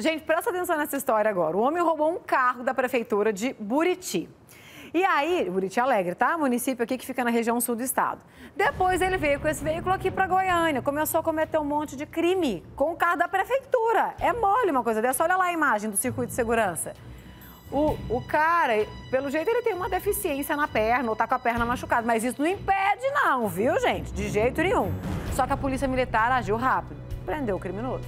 Gente, presta atenção nessa história agora. O homem roubou um carro da prefeitura de Buriti. E aí, Buriti Alegre, tá? Município aqui que fica na região sul do estado. Depois ele veio com esse veículo aqui para Goiânia, começou a cometer um monte de crime com o carro da prefeitura. É mole uma coisa dessa. Olha lá a imagem do circuito de segurança. O, o cara, pelo jeito, ele tem uma deficiência na perna ou tá com a perna machucada, mas isso não impede, não, viu, gente? De jeito nenhum. Só que a polícia militar agiu rápido, prendeu o criminoso.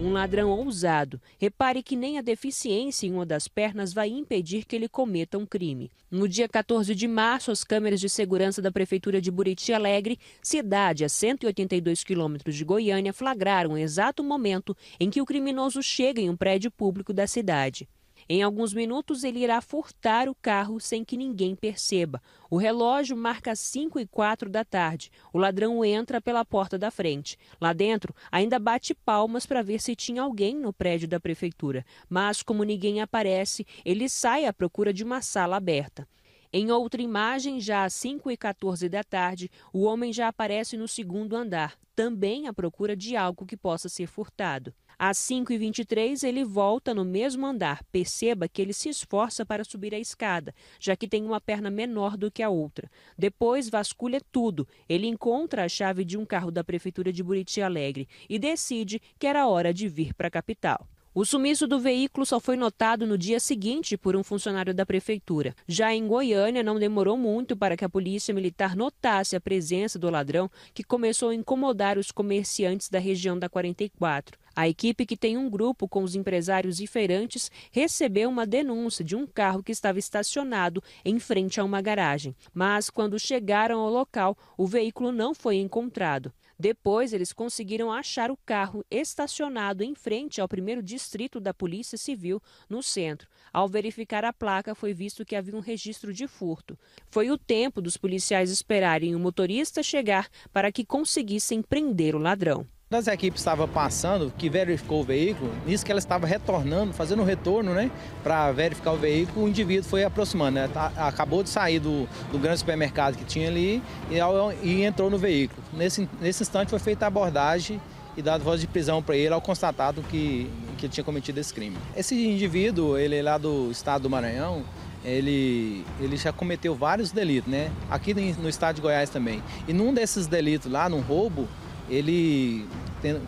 Um ladrão ousado. Repare que nem a deficiência em uma das pernas vai impedir que ele cometa um crime. No dia 14 de março, as câmeras de segurança da Prefeitura de Buriti Alegre, cidade a 182 quilômetros de Goiânia, flagraram o exato momento em que o criminoso chega em um prédio público da cidade. Em alguns minutos, ele irá furtar o carro sem que ninguém perceba. O relógio marca 5 e 4 da tarde. O ladrão entra pela porta da frente. Lá dentro, ainda bate palmas para ver se tinha alguém no prédio da prefeitura. Mas, como ninguém aparece, ele sai à procura de uma sala aberta. Em outra imagem, já às 5 e 14 da tarde, o homem já aparece no segundo andar, também à procura de algo que possa ser furtado. Às 5h23, ele volta no mesmo andar. Perceba que ele se esforça para subir a escada, já que tem uma perna menor do que a outra. Depois, vasculha tudo. Ele encontra a chave de um carro da Prefeitura de Buriti Alegre e decide que era hora de vir para a capital. O sumiço do veículo só foi notado no dia seguinte por um funcionário da prefeitura. Já em Goiânia, não demorou muito para que a polícia militar notasse a presença do ladrão, que começou a incomodar os comerciantes da região da 44. A equipe, que tem um grupo com os empresários e feirantes, recebeu uma denúncia de um carro que estava estacionado em frente a uma garagem. Mas, quando chegaram ao local, o veículo não foi encontrado. Depois, eles conseguiram achar o carro estacionado em frente ao primeiro distrito da Polícia Civil, no centro. Ao verificar a placa, foi visto que havia um registro de furto. Foi o tempo dos policiais esperarem o motorista chegar para que conseguissem prender o ladrão das equipes estava passando, que verificou o veículo, nisso que ela estava retornando, fazendo o retorno, né, para verificar o veículo, o indivíduo foi aproximando, né, tá, acabou de sair do, do grande supermercado que tinha ali e, e entrou no veículo. Nesse, nesse instante foi feita a abordagem e dado voz de prisão para ele ao constatado que, que ele tinha cometido esse crime. Esse indivíduo, ele é lá do estado do Maranhão, ele, ele já cometeu vários delitos, né? Aqui no estado de Goiás também. E num desses delitos lá, num roubo, ele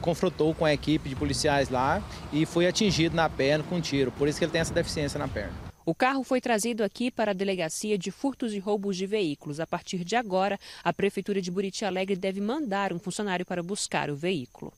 confrontou com a equipe de policiais lá e foi atingido na perna com um tiro. Por isso que ele tem essa deficiência na perna. O carro foi trazido aqui para a Delegacia de Furtos e Roubos de Veículos. A partir de agora, a Prefeitura de Buriti Alegre deve mandar um funcionário para buscar o veículo.